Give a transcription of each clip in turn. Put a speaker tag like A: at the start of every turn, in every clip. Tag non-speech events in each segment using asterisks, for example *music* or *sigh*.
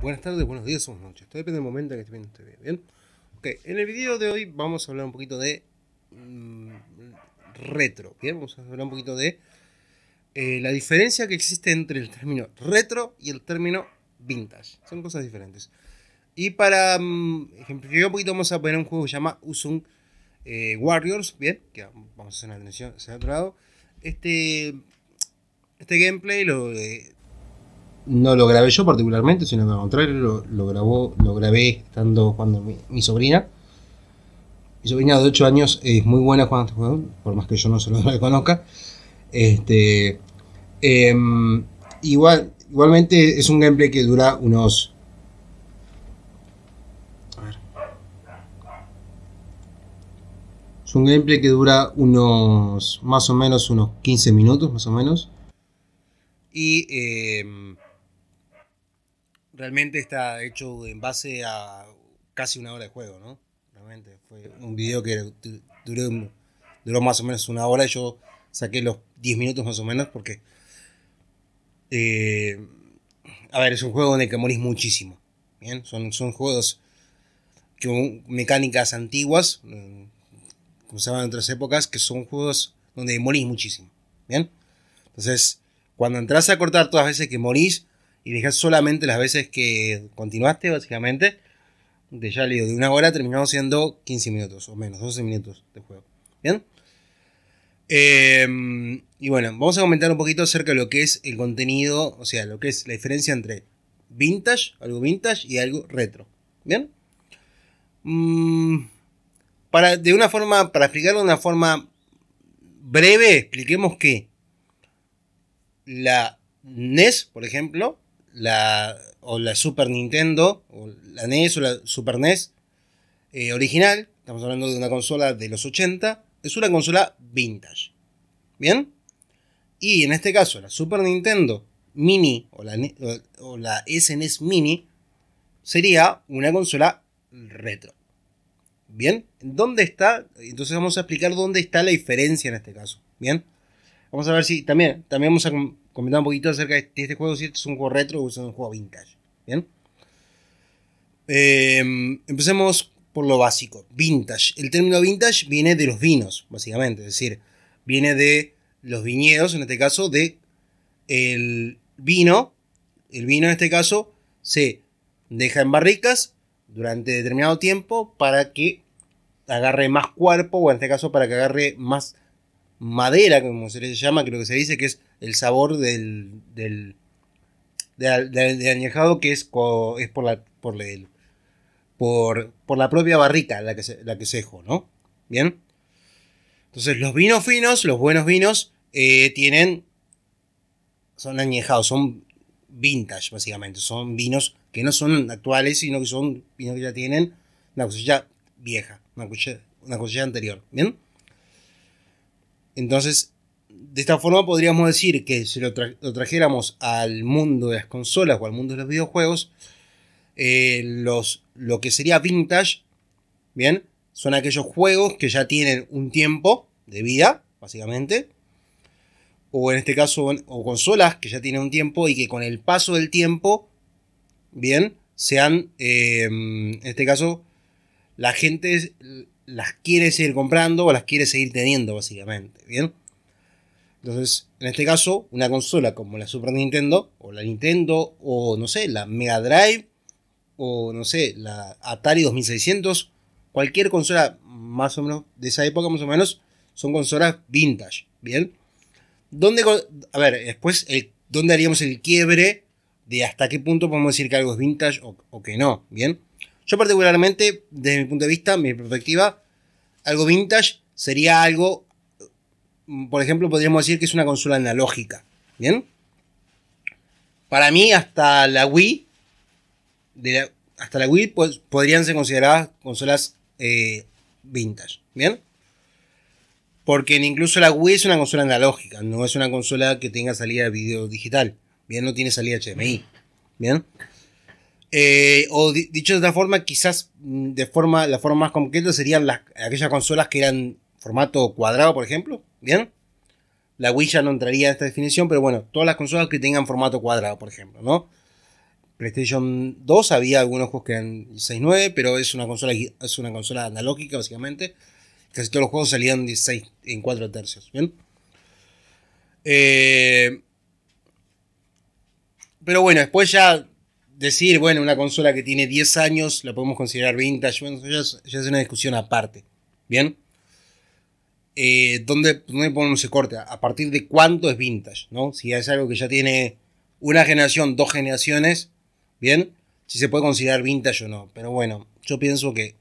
A: Buenas tardes, buenos días, buenas noches. Esto depende del momento en que esté viendo este ¿bien? Ok, en el video de hoy vamos a hablar un poquito de mm, retro, ¿bien? Vamos a hablar un poquito de eh, la diferencia que existe entre el término retro y el término vintage. Son cosas diferentes. Y para mm, ejemplificar un poquito vamos a poner un juego que se llama Usung eh, Warriors, ¿bien? Que vamos a hacer una atención hacia otro lado. Este, este gameplay lo... de eh, no lo grabé yo particularmente, sino que al contrario lo, grabó, lo grabé estando cuando mi, sobrina. Mi sobrina de 8 años es muy buena este juego, por más que yo no se lo reconozca. *laughs* Este, em, igual, igualmente es un gameplay que dura unos... A ver, es un gameplay que dura unos, más o menos, unos 15 minutos, más o menos. Y em, realmente está hecho en base a casi una hora de juego, ¿no? Realmente fue un video que duró, más o menos una hora yo saqué los 10 minutos más o menos porque... Eh, a ver, es un juego en el que morís muchísimo. Bien, son, son juegos que mecánicas antiguas, eh, como se llaman en otras épocas, que son juegos donde morís muchísimo. Bien, entonces cuando entras a cortar todas las veces que morís, y dejas solamente las veces que continuaste, básicamente, de ya digo de una hora terminamos siendo 15 minutos o menos, 12 minutos de juego. ¿Bien? Eh, y bueno, vamos a comentar un poquito acerca de lo que es el contenido, o sea, lo que es la diferencia entre vintage, algo vintage y algo retro. ¿Bien? Mm, para, de una forma, para explicarlo de una forma breve, expliquemos que la NES, por ejemplo, la, o la Super Nintendo, o la NES o la Super NES eh, original, estamos hablando de una consola de los 80, es una consola vintage. ¿Bien? Y en este caso, la Super Nintendo Mini o la, o la SNES e Mini sería una consola retro. ¿Bien? ¿Dónde está? Entonces vamos a explicar dónde está la diferencia en este caso. ¿Bien? Vamos a ver si también, también vamos a Comentar un poquito acerca de este juego, si es un juego retro o es un juego vintage. Bien. Eh, empecemos por lo básico. Vintage. El término vintage viene de los vinos, básicamente. Es decir, viene de los viñedos, en este caso, de el vino. El vino, en este caso, se deja en barricas durante determinado tiempo para que agarre más cuerpo, o en este caso, para que agarre más madera, como se le llama, creo que se dice, que es el sabor del, del, añejado que es, es por, la, por, por, por, la propia barrica la que, se, la que sejo, ¿no? Bien. Entonces, los vinos finos, los buenos vinos, eh, tienen. Son añejados, son vintage, básicamente. Son vinos que no son actuales, sino que son vinos que ya tienen una cosilla vieja, una cosecha una cosilla anterior. ¿Bien? Entonces, de esta forma podríamos decir que si lo, trajéramos al mundo de las consolas o al mundo de los videojuegos, eh, los, lo que sería vintage, ¿bien? Son aquellos juegos que ya tienen un tiempo de vida, básicamente. O en este caso, o consolas que ya tienen un tiempo y que con el paso del tiempo, ¿bien? Sean, eh, en este caso, la gente las quiere seguir comprando o las quiere seguir teniendo, básicamente. ¿Bien? Entonces, en este caso, una consola como la Super Nintendo, o la Nintendo, o no sé, la Mega Drive, o no sé, la Atari 2600, cualquier consola más o menos de esa época, más o menos, son consolas vintage, ¿bien? ¿Dónde, a ver, después, ¿dónde haríamos el quiebre de hasta qué punto podemos decir que algo es vintage o, o que no, ¿bien? Yo particularmente, desde mi punto de vista, mi perspectiva, algo vintage sería algo, por ejemplo, podríamos decir que es una consola analógica. ¿Bien? Para mí, hasta la Wii, hasta la Wii pues, podrían ser consideradas consolas eh, vintage. ¿Bien? Porque incluso la Wii es una consola analógica, no es una consola que tenga salida de video digital. Bien, no tiene salida HDMI. Bien. Eh, o dicho de otra forma, quizás mm, de forma, la forma más concreta serían las, aquellas consolas que eran formato cuadrado, por ejemplo. ¿Bien? La Wii ya no entraría en esta definición, pero bueno, todas las consolas que tengan formato cuadrado, por ejemplo, ¿no? PlayStation 2 había algunos juegos que eran 6.9, pero es una consola es una consola analógica, básicamente. Casi todos los juegos salían 16 en 4 tercios, ¿bien? Eh, pero bueno, después ya decir, bueno, una consola que tiene 10 años la podemos considerar vintage, bueno, eso ya es una discusión aparte. ¿Bien? Eh, ¿dónde, ponemos ese corte? ¿A partir de cuánto es vintage? ¿no? Si es algo que ya tiene una generación, dos generaciones, ¿bien? Si se puede considerar vintage o no. Pero bueno, yo pienso que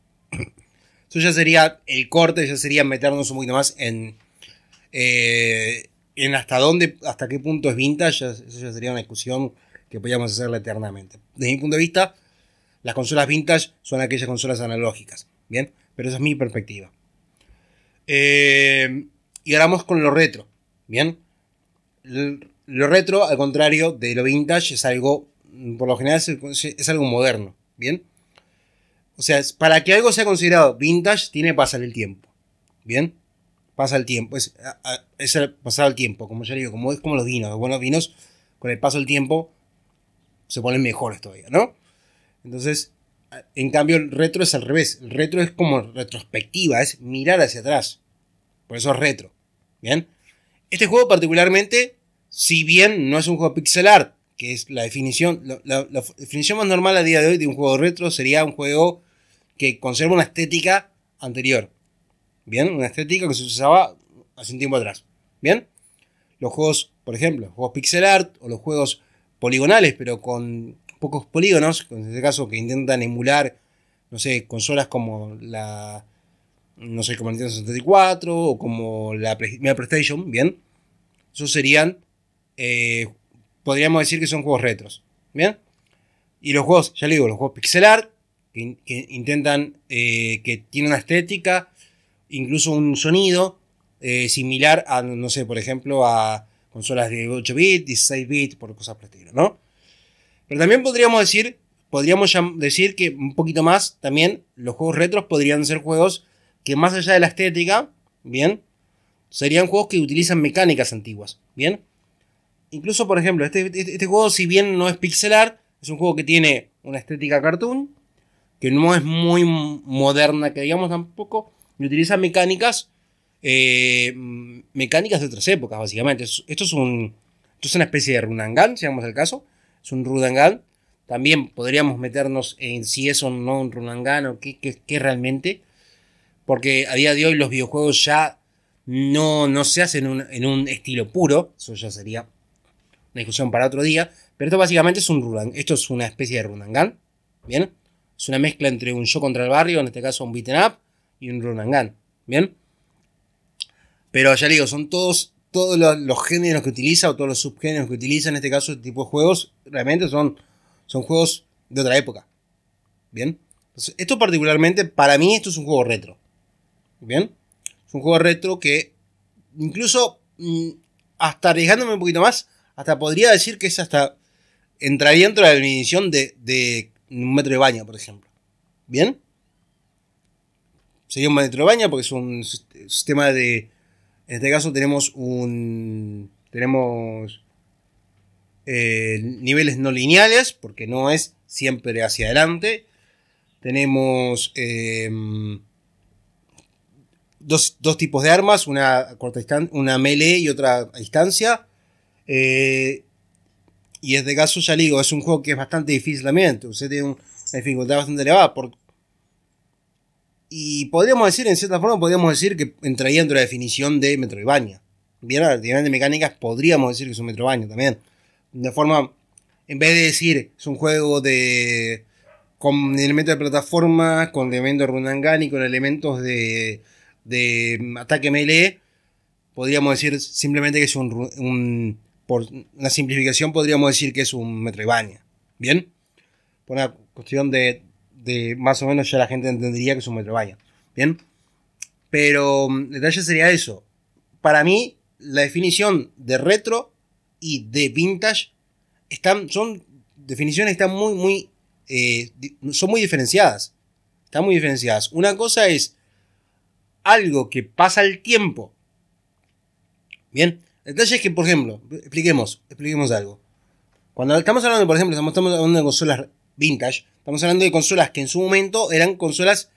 A: *clears throat* eso ya sería el corte, ya sería meternos un poquito más en, eh, en hasta dónde, hasta qué punto es vintage, eso ya sería una discusión que podíamos hacerla eternamente. Desde mi punto de vista, las consolas vintage son aquellas consolas analógicas, ¿bien? Pero esa es mi perspectiva. Eh, y ahora vamos con lo retro, ¿bien? Lo retro, al contrario de lo vintage, es algo, por lo general, es algo moderno, ¿bien? O sea, para que algo sea considerado vintage, tiene que pasar el tiempo, ¿bien? Pasa el tiempo, es, es pasado el tiempo, como ya digo, como es como los vinos, los buenos vinos, con el paso del tiempo se ponen mejores todavía, ¿no? Entonces, en cambio, el retro es al revés. El retro es como retrospectiva, es mirar hacia atrás. Por eso es retro. ¿Bien? Este juego particularmente, si bien no es un juego pixel art, que es la definición, la, definición más normal a día de hoy de un juego retro sería un juego que conserva una estética anterior. ¿Bien? Una estética que se usaba hace un tiempo atrás. ¿Bien? Los juegos, por ejemplo, los juegos pixel art o los juegos poligonales, pero con pocos polígonos, en este caso que intentan emular, no sé, consolas como la, no sé, como Nintendo 64 o como la, PlayStation, bien. Esos serían, eh, podríamos decir que son juegos retros, bien. Y los juegos, ya le digo, los juegos pixel art, que, intentan, eh, que tienen una estética, incluso un sonido eh, similar a, no sé, por ejemplo, a consolas de 8 bits, 16 bits, por cosas por ¿no? Pero también podríamos decir, podríamos decir que un poquito más también los juegos retros podrían ser juegos que más allá de la estética, ¿bien? Serían juegos que utilizan mecánicas antiguas, ¿bien? Incluso, por ejemplo, este, este, este juego, si bien no es pixel art, es un juego que tiene una estética cartoon, que no es muy moderna, que digamos tampoco, y utiliza mecánicas eh, mecánicas de otras épocas, básicamente. Esto es, un, esto es una especie de Runangan, si vamos al caso. Es un Runangan. También podríamos meternos en si es o no un Runangan o qué, qué, realmente. Porque a día de hoy los videojuegos ya no, no se hacen en un estilo puro. Eso ya sería una discusión para otro día. Pero esto básicamente es un Runangan. Esto es una especie de Runangan. ¿Bien? Es una mezcla entre un yo contra el barrio, en este caso un beaten up, y un Runangan. ¿Bien? Pero ya digo, son todos, todos los, géneros que utiliza o todos los subgéneros que utiliza en este caso este tipo de juegos, realmente son, son juegos de otra época. ¿Bien? esto particularmente, para mí esto es un juego retro. ¿Bien? Es un juego retro que incluso mm, hasta arriesgándome un poquito más, hasta podría decir que es hasta entraría dentro de la definición de, de un metro de baño, por ejemplo. ¿Bien? Sería un metro de baño porque es un sistema de en este caso tenemos un. Tenemos eh, niveles no lineales, porque no es siempre hacia adelante. Tenemos em, dos, tipos de armas, una, corta una melee y otra a distancia. Eh, y en este caso, ya digo, es un juego que es bastante difícil también. Usted tiene una dificultad bastante elevada. Por, y podríamos decir, en cierta forma, podríamos decir que entraría dentro de la definición de Metroidvania. Bien, las actividades de mecánicas podríamos decir que es un Metroidvania también. De forma, en vez de decir es un juego de con elementos de plataforma, con elementos de gun y con elementos de, de ataque melee, podríamos decir simplemente que es un, por una simplificación podríamos decir que es un Metroidvania. ¿Bien? Por una cuestión de más o menos ya la gente entendería que es un vaya ¿Bien? Pero mm, el detalle sería eso. Para mí, la definición de retro y de vintage están, son definiciones están muy, muy, eh, son muy diferenciadas. Están muy diferenciadas. Una cosa es algo que pasa el tiempo. Bien, el detalle es que, por ejemplo, expliquemos, expliquemos algo. Cuando estamos hablando, por ejemplo, estamos hablando de consolas vintage. Estamos hablando de consolas que en su momento eran consolas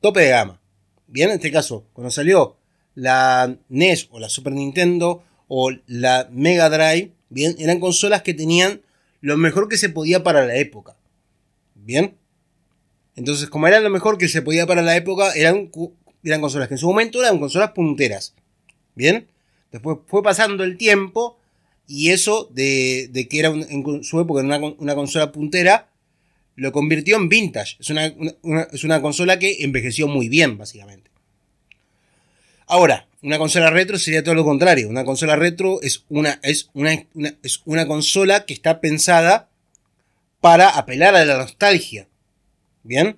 A: tope de gama. Bien, en este caso, cuando salió la NES o la Super Nintendo o la Mega Drive, bien, eran consolas que tenían lo mejor que se podía para la época. Bien. Entonces, como eran lo mejor que se podía para la época, eran, eran consolas que en su momento eran consolas punteras. Bien. Después fue pasando el tiempo y eso de, que era en su época una consola puntera lo convirtió en vintage. Es una, es una consola que envejeció muy bien, básicamente. Ahora, una consola retro sería todo lo contrario. Una consola retro es una, es es una consola que está pensada para apelar a la nostalgia. ¿Bien?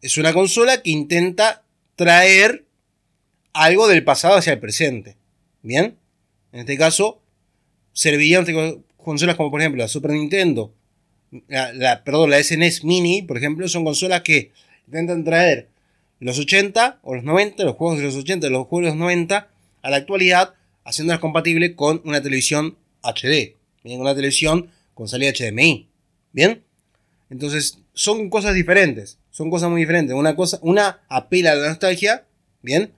A: Es una consola que intenta traer algo del pasado hacia el presente. ¿Bien? En este caso, servirían consolas como por ejemplo la Super Nintendo la, perdón, la SNES Mini, por ejemplo, son consolas que intentan traer los 80 o los 90, los juegos de los 80, los juegos de los 90 a la actualidad, haciéndolas compatibles con una televisión HD, bien, una televisión con salida HDMI, ¿bien? Entonces, son cosas diferentes, son cosas muy diferentes. Una cosa, una apela a la nostalgia, ¿bien?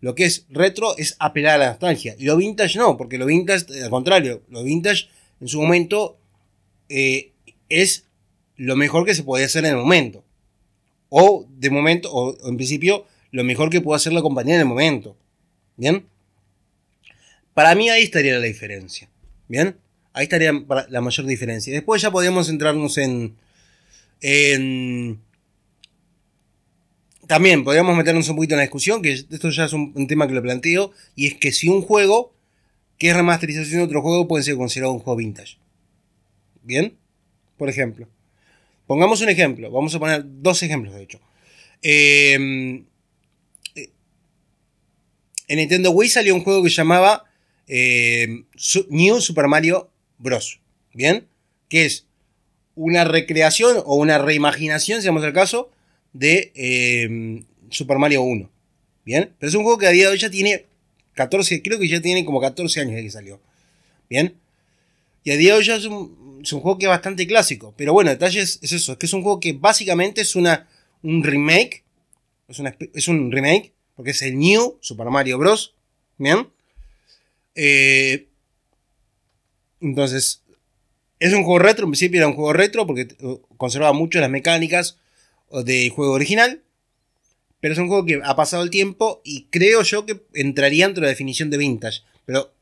A: Lo que es retro es apelar a la nostalgia. Y lo vintage no, porque lo vintage, al contrario, lo vintage en su momento eh, es lo mejor que se puede hacer en el momento. O de momento, o, en principio, lo mejor que puede hacer la compañía en el momento. ¿Bien? Para mí ahí estaría la diferencia. ¿Bien? Ahí estaría la mayor diferencia. Después ya podríamos centrarnos en, También podríamos meternos un poquito en la discusión, que esto ya es un, tema que lo planteo, y es que si un juego, que es remasterización de otro juego, puede ser considerado un juego vintage. ¿Bien? por ejemplo. Pongamos un ejemplo, vamos a poner dos ejemplos de hecho. Em, eh, en Nintendo Wii salió un juego que se llamaba em, New Super Mario Bros. ¿Bien? Que es una recreación o una reimaginación, si vamos al caso, de em, Super Mario 1. ¿Bien? Pero es un juego que a día de hoy ya tiene 14, creo que ya tiene como 14 años de que salió. ¿Bien? Y a día de hoy ya es un, juego que es bastante clásico. Pero bueno, detalles es, eso, es que es un juego que básicamente es una, un remake. Es, un remake, porque es el New Super Mario Bros. ¿Bien? Eh, entonces, es un juego retro, en principio era un juego retro porque uh, conservaba mucho las mecánicas uh, del juego original. Pero es un juego que ha pasado el tiempo y creo yo que entraría dentro de la definición de vintage. Pero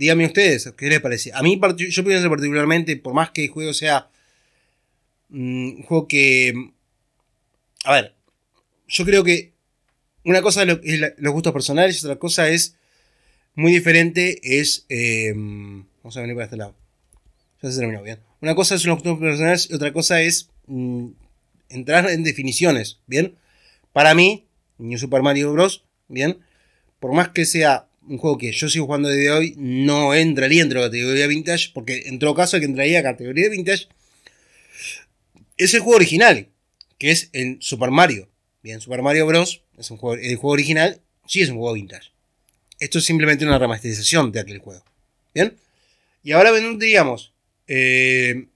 A: díganme ustedes, ¿qué les parece? A mí, yo pienso particularmente, por más que el juego sea mm, un juego que... Mm, a ver, yo creo que una cosa es los gustos personales, otra cosa es muy diferente, es... Eh, mm, vamos a venir para este lado. Ya se terminó bien. Una cosa es los gustos personales y otra cosa es entrar en definiciones, ¿bien? Para mí, New Super Mario Bros., ¿bien? Por más que sea un juego que yo sigo jugando desde hoy, no entraría en la categoría vintage, porque en todo caso que entraría a categoría vintage es el juego original, que es el Super Mario. Bien, Super Mario Bros. es un juego, el juego original, sí es un juego vintage. Esto es simplemente una remasterización de aquel juego. Bien, y ahora Digamos... Eh,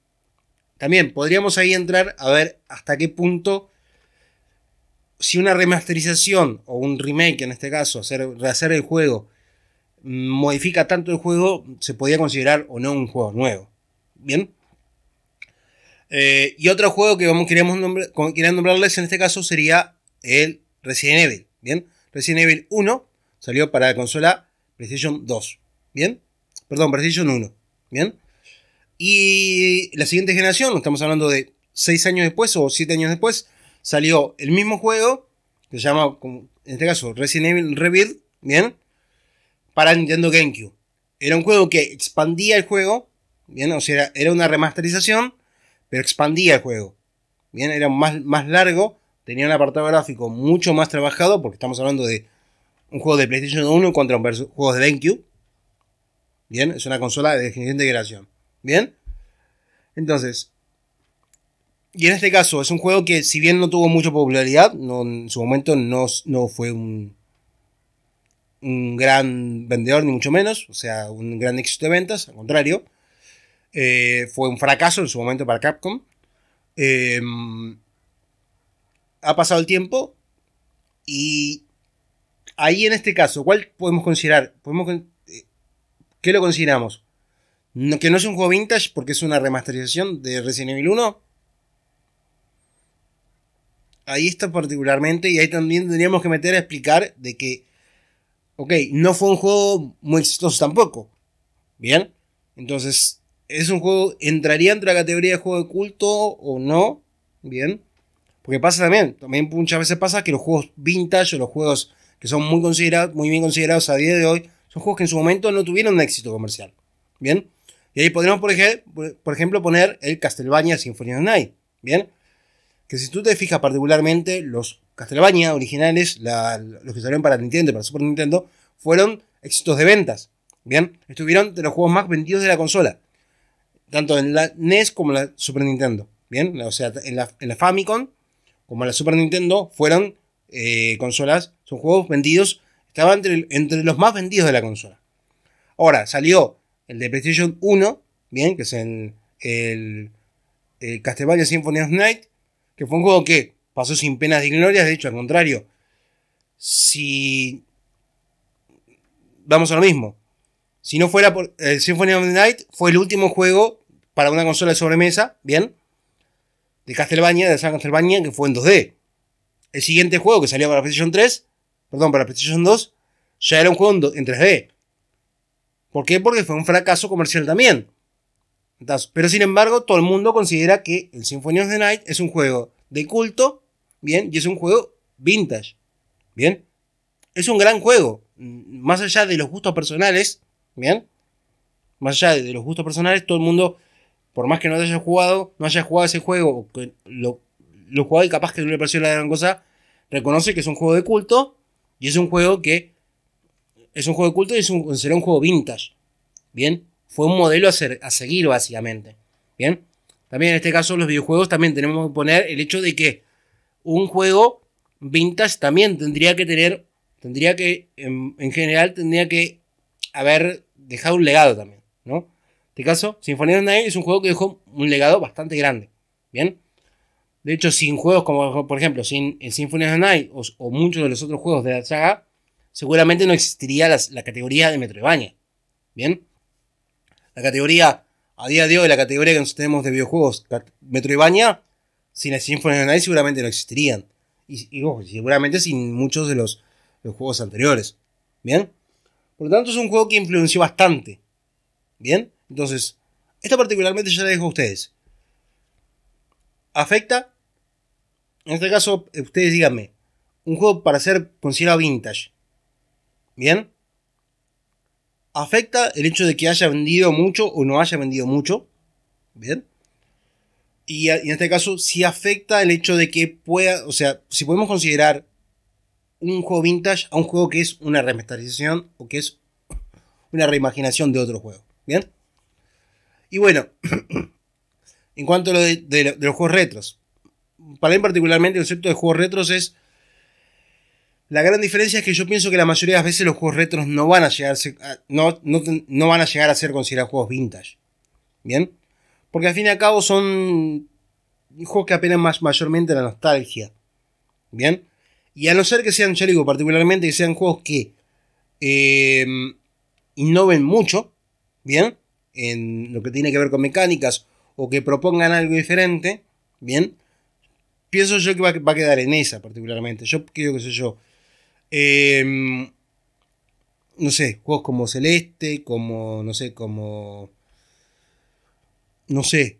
A: también podríamos ahí entrar a ver hasta qué punto si una remasterización o un remake en este caso, hacer, rehacer el juego, modifica tanto el juego, se podía considerar o no un juego nuevo. Bien. Eh, y otro juego que vamos, queríamos nombrarles en este caso sería el Resident Evil. Bien. Resident Evil 1 salió para la consola PlayStation 2. Bien. Perdón, PlayStation 1. Bien. Y la siguiente generación, estamos hablando de 6 años después o 7 años después, salió el mismo juego, que se llama, en este caso, Resident Evil Rebuild, ¿bien? para Nintendo GameCube. Era un juego que expandía el juego, bien, o sea, era una remasterización, pero expandía el juego. Bien, era más, más largo, tenía un apartado gráfico mucho más trabajado, porque estamos hablando de un juego de PlayStation 1 contra un juego de GameCube. Bien, es una consola de generación de generación. Bien, entonces, y en este caso es un juego que si bien no tuvo mucha popularidad, en su momento no, no fue un, un gran vendedor, ni mucho menos, o sea, un gran éxito de ventas, al contrario. Eh, fue un fracaso en su momento para Capcom. Em, ha pasado el tiempo y ahí en este caso, ¿cuál podemos considerar? ¿Podemos, eh, ¿Qué lo consideramos? que no es un juego vintage porque es una remasterización de Resident Evil 1. Ahí está particularmente y ahí también tendríamos que meter a explicar de que ok, no fue un juego muy exitoso tampoco. Bien, entonces, ¿es un juego, entraría entre la categoría de juego de culto o no? Bien, porque pasa también, también muchas veces pasa que los juegos vintage o los juegos que son muy, considerados, muy bien considerados a día de hoy, son juegos que en su momento no tuvieron un éxito comercial. Bien, y ahí podríamos, por ejemplo, por ejemplo poner el Castlevania Symphony of Night. Bien, que si tú te fijas particularmente, los Castlevania originales, los que salieron para Nintendo para Super Nintendo, fueron éxitos de ventas. Bien, estuvieron de los juegos más vendidos de la consola, tanto en la NES como en la Super Nintendo. Bien, o sea, en la, Famicom como en la Super Nintendo fueron eh, consolas, son juegos vendidos, estaban entre, los más vendidos de la consola. Ahora, salió el de PlayStation 1, bien, que es el, el, el Castlevania Symphony of Night, que fue un juego que pasó sin penas de ignorias, de hecho, al contrario, si vamos a lo mismo, si no fuera por El eh, Symphony of the Night, fue el último juego para una consola de sobremesa, ¿bien? De Castlevania, de San Castlevania, que fue en 2D. El siguiente juego que salió para PlayStation 3, perdón, para PlayStation 2, ya era un juego en 3D. ¿Por qué? Porque fue un fracaso comercial también. pero sin embargo, todo el mundo considera que el Symphony of the Night es un juego de culto bien, y es un juego vintage, bien. Es un gran juego, mm, más allá de los gustos personales, bien. Más allá de los gustos personales, todo el mundo, por más que no haya jugado, no haya jugado ese juego, lo, lo jugado y capaz que no le pareció la gran cosa, reconoce que es un juego de culto y es un juego que es un juego de culto y será un juego vintage, bien. Fue un modelo a, a seguir básicamente, bien. También en este caso los videojuegos también tenemos que poner el hecho de que un juego vintage también tendría que tener, tendría que, en, general, tendría que haber dejado un legado también, ¿no? En este caso, Sinfonía the Night es un juego que dejó un legado bastante grande, ¿bien? De hecho, sin juegos como, por ejemplo, sin el Symphony of the Night o, muchos de los otros juegos de la saga, seguramente no existiría la categoría de Metroidvania, ¿bien? La categoría, a día de hoy, la categoría que nosotros tenemos de videojuegos, Metroidvania, sin la Symphony of seguramente no existirían. Y, seguramente sin muchos de los, juegos anteriores. ¿Bien? Por lo tanto, es un juego que influenció bastante. ¿Bien? Entonces, esta particularmente ya la dejo a ustedes. ¿Afecta? En este caso, ustedes díganme. Un juego para ser considerado vintage. ¿Bien? ¿Afecta el hecho de que haya vendido mucho o no haya vendido mucho? ¿Bien? Y, en este caso, si afecta el hecho de que pueda, o sea, si podemos considerar un juego vintage a un juego que es una remasterización o que es una reimaginación de otro juego. ¿Bien? Y bueno, *clears throat* en cuanto a lo de, los juegos retros, para mí particularmente el concepto de juegos retros es... La gran diferencia es que yo pienso que la mayoría de las veces los juegos retros no van a no, no van a, llegar a ser considerados juegos vintage. ¿Bien? Porque al fin y al cabo son juegos que apenas más mayormente la nostalgia. ¿Bien? Y a no ser que sean, ya digo, particularmente que sean juegos que eh, innoven mucho, ¿bien? En lo que tiene que ver con mecánicas o que propongan algo diferente, ¿bien? Pienso yo que va, a quedar en esa particularmente. Yo creo que sé yo. Em, no sé, juegos como Celeste, como, no sé, como no sé.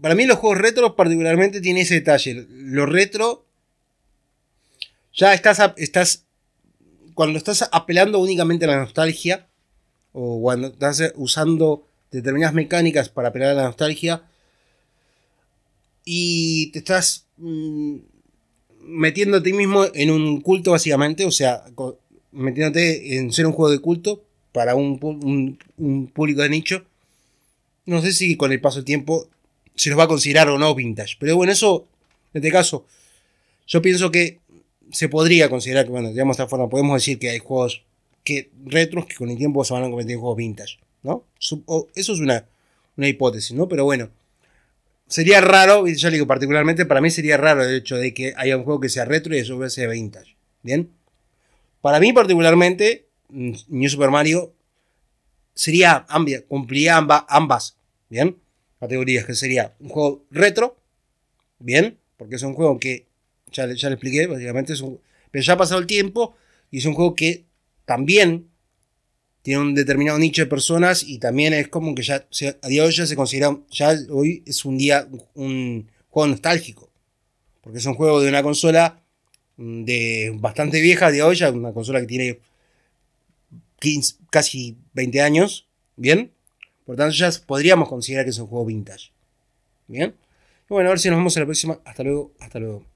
A: Para mí los juegos retro particularmente tiene ese detalle. Lo retro, ya estás, estás, cuando estás apelando únicamente a la nostalgia, o cuando estás usando determinadas mecánicas para apelar a la nostalgia, y te estás mm, metiendo a ti mismo en un culto básicamente, o sea, metiéndote en ser un juego de culto para un, un público de nicho no sé si con el paso del tiempo se los va a considerar o no vintage. Pero bueno, eso, en este caso, yo pienso que se podría considerar que, bueno, digamos de esta forma, podemos decir que hay juegos que retros que con el tiempo se van a convertir en juegos vintage, ¿no? Eso es una, una hipótesis, ¿no? Pero bueno, sería raro, y yo le digo particularmente, para mí sería raro el hecho de que haya un juego que sea retro y eso sea vintage, ¿bien? Para mí particularmente, mm, New Super Mario sería ambia, ambas, ¿bien? Categorías, que sería un juego retro, ¿bien? Porque es un juego que, ya, le expliqué, básicamente Pero ya ha pasado el tiempo y es un juego que también tiene un determinado nicho de personas y también es como que ya a día de hoy ya se considera, ya hoy es un día, un juego nostálgico, porque es un juego de una consola mm, de bastante vieja, de hoy ya una consola que tiene casi 20 años, ¿bien? Por tanto, ya podríamos considerar que es un juego vintage, ¿bien? bueno, a ver si nos vemos en la próxima. Hasta luego, hasta luego.